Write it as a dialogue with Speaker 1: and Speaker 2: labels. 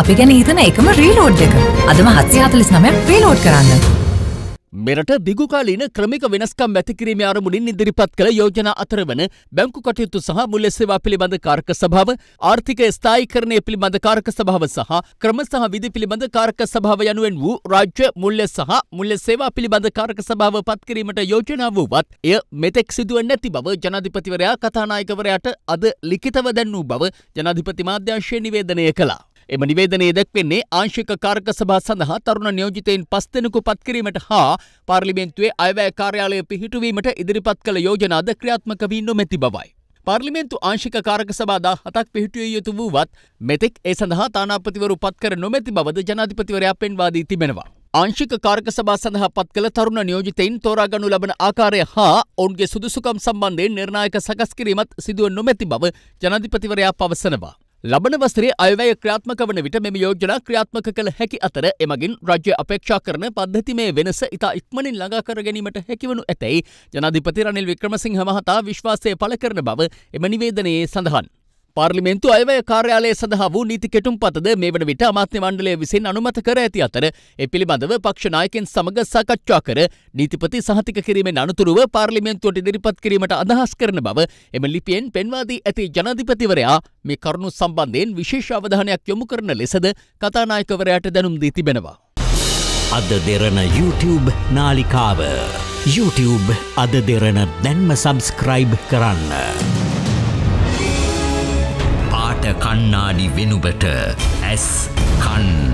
Speaker 1: අපි ගැන හිතන එකම රීලෝඩ් එක අදම හත්සිහතලිස් නමැම් ප්‍රීලෝඩ් කරන්න. මෙරට දිගුකාලීන ක්‍රමික වෙනස්කම් ඇතිකිරීම අරමුණින් ඉදිරිපත් කළ යෝජනා අතර වන බැංකු කටයුතු සහ මුල්ල සේවා පිළිබඳ කාරක සභාව ආර්ථික ස්ථායිකරණය පිළිබඳ කාරක සභාව සහ ක්‍රම සහ විධි පිළිබඳ කාරක සභාව යනුවෙන් වූ රාජ්‍ය මුල්ල සහ මුල්ල සේවා පිළිබඳ කාරක සභාව පත්කිරීමට යෝජනා වූවත් එය මෙතෙක් සිදුව නැති බව ජනාධිපතිවරයා කතානායකවරයාට අද ලිඛිතව දැන් වූ බව ජනාධිපති මාධ්‍යංශය නිවේදනය කළා. එම නිවේදනයේ දැක්වෙන්නේ ආංශික කාරක සභා සඳහා තරුණ නියෝජිතයින් පස් දෙනෙකු පත්කිරීමට හා පාර්ලිමේන්තුවේ අයවැය කාර්යාලය පිහිටුවීමට ඉදිරිපත් කළ යෝජනාද ක්‍රියාත්මක වී නොමැති බවයි. පාර්ලිමේන්තු ආංශික කාරක සබාදා හතක් පිහිටිය යුතු වූවත් මෙතෙක් ඒ සඳහා තානාපතිවරු පත්කර නොමැති බවද ජනාධිපතිවරයා පෙන්වා දී තිබෙනවා. ආංශික කාරක සභා සඳහා පත් කළ තරුණ නියෝජිතයින් තෝරාගනු ලබන ආකාරය හා ඔවුන්ගේ සුදුසුකම් සම්බන්ධයෙන් නිර්ණායක සකස් කිරීමත් සිදුව නොමැති බව ජනාධිපතිවරයා පවසනවා. ලබන වසරේ අයවැය ක්‍රියාත්මක වන විට මෙම යෝජනා ක්‍රියාත්මක කළ හැකි අතර එමගින් රජ්‍ය අපේක්ෂා කරන පද්ධති මේ වෙනස ඉතා ඉක්මනින් ළඟා කර ගැනීමට හැකිවනු ඇතැයි ජනාධිපති රනිල් වික්‍රමසිංහ මහතා විශ්වාසය පළ කරන බව එම නිවේදනයේ සඳහන්. පාර්ලිමෙන්තු අයවැය කාර්යාලය සඳහා වූ නීති කෙටුම් පතද මේ වන විට අමාත්‍ය මණ්ඩලය විසින් අනුමත කර ඇති අතර එ පිළිබඳව පක්ෂ නායකෙන් සමග සාකච්ඡා කර නීතිපති සහතික කිරීමෙන් අනතුරුව පාර්ලිමෙන්තුවට ඉදිරිපත් කිරීමට අදහස් කරන බව එම ලිපියෙන් පෙන්වා දී ඇති ජනාධිපතිවරයා මේ කරුණු සම්බන්ධයෙන් විශේෂ අවධානයක් යොමු කරන ලෙසද කතානායකවරයාට දැනුම් දී තිබෙනවා.
Speaker 2: අද දෙරන YouTube නාලිකාව YouTube අද දෙරන දැන්ම සබස්ක්‍රයිබ් කරන්න. කණ්ණාඩි වෙනුබට ඇස් කන්න.